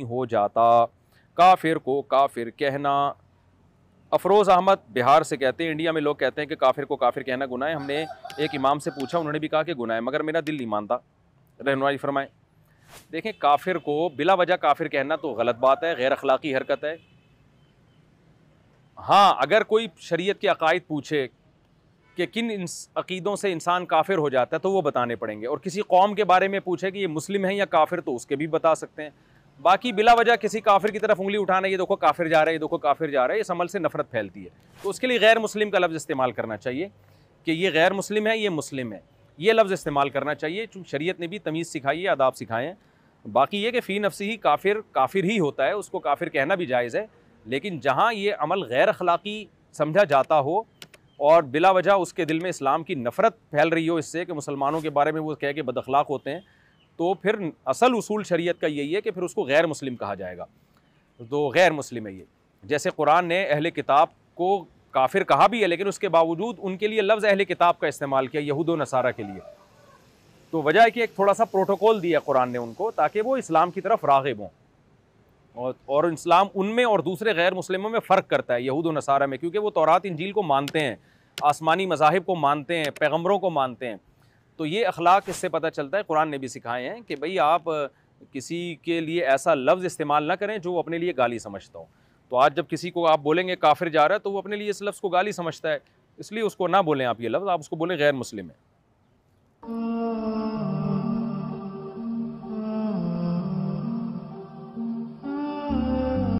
नहीं हो जाता काफिर को काफिर कहना अफरोज़ अहमद बिहार से कहते हैं इंडिया में लोग कहते हैं कि काफिर को काफिर कहना गुनाह है हमने एक इमाम से पूछा उन्होंने भी कहा कि गुनाह है मगर मेरा दिल नहीं मानता रहनुमाई फरमाए देखें काफिर को बिला वजह काफिर कहना तो गलत बात है गैर अखलाकी हरकत है हाँ अगर कोई शरीयत के अकायद पूछे कि किन अकीदों से इंसान काफिर हो जाता है तो वो बताने पड़ेंगे और किसी कौम के बारे में पूछे कि ये मुस्लिम है या काफिर तो उसके भी बता सकते हैं बाकी बिला वजह किसी काफिर की तरफ उंगली उठाना ये देखो काफिर जा रहा है ये देखो काफिर जा रहा है इस अमल से नफरत फैलती है तो उसके लिए गैर मुस्लिम का लफ्ज़ इस्तेमाल करना चाहिए कि ये गैर मुस्लिम है ये मुस्लिम है ये लफ्ज़ इस्तेमाल करना चाहिए चूँकि ने भी तमीज़ सिखाई है आदाब सिखाए हैं बाकी ये कि फ़ी नफसी ही काफिर काफिर ही होता है उसको काफिर कहना भी जायज़ है लेकिन जहाँ ये अमल गैर अखलाक़ी समझा जाता हो और बिला वजह उसके दिल में इस्लाम की नफ़रत फैल रही हो इससे कि मुसलमानों के बारे में वो कह के बदखलाक होते हैं तो फिर असल उसूल शरीयत का यही है कि फिर उसको गैर मुस्लिम कहा जाएगा तो गैर मुस्लिम है ये जैसे कुरान ने अहल किताब को काफिर कहा भी है लेकिन उसके बावजूद उनके लिए लफ्ज़ अहल किताब का इस्तेमाल किया यहूद नसारा के लिए तो वजह है कि एक थोड़ा सा प्रोटोकॉल दिया कुरान ने उनको ताकि वो इस्लाम की तरफ रागब हों और और इस्लाम उनमें और दूसरे गैर मुस्लिमों में फ़र्क करता है यहूद नसारा में क्योंकि वो तौरात इंजील को मानते हैं आसमानी मजाहब को मानते हैं पैगम्बरों को मानते हैं तो ये अखलाक इससे पता चलता है कुरान ने भी सिखाए हैं कि भई आप किसी के लिए ऐसा लफ्ज़ इस्तेमाल ना करें जो अपने लिए गाली समझता हो तो आज जब किसी को आप बोलेंगे काफिर जा रहा है तो वो अपने लिए इस लफ्ज़ को गाली समझता है इसलिए उसको ना बोलें आप ये लफ्ज़ आप उसको बोलें गैर मुस्लिम है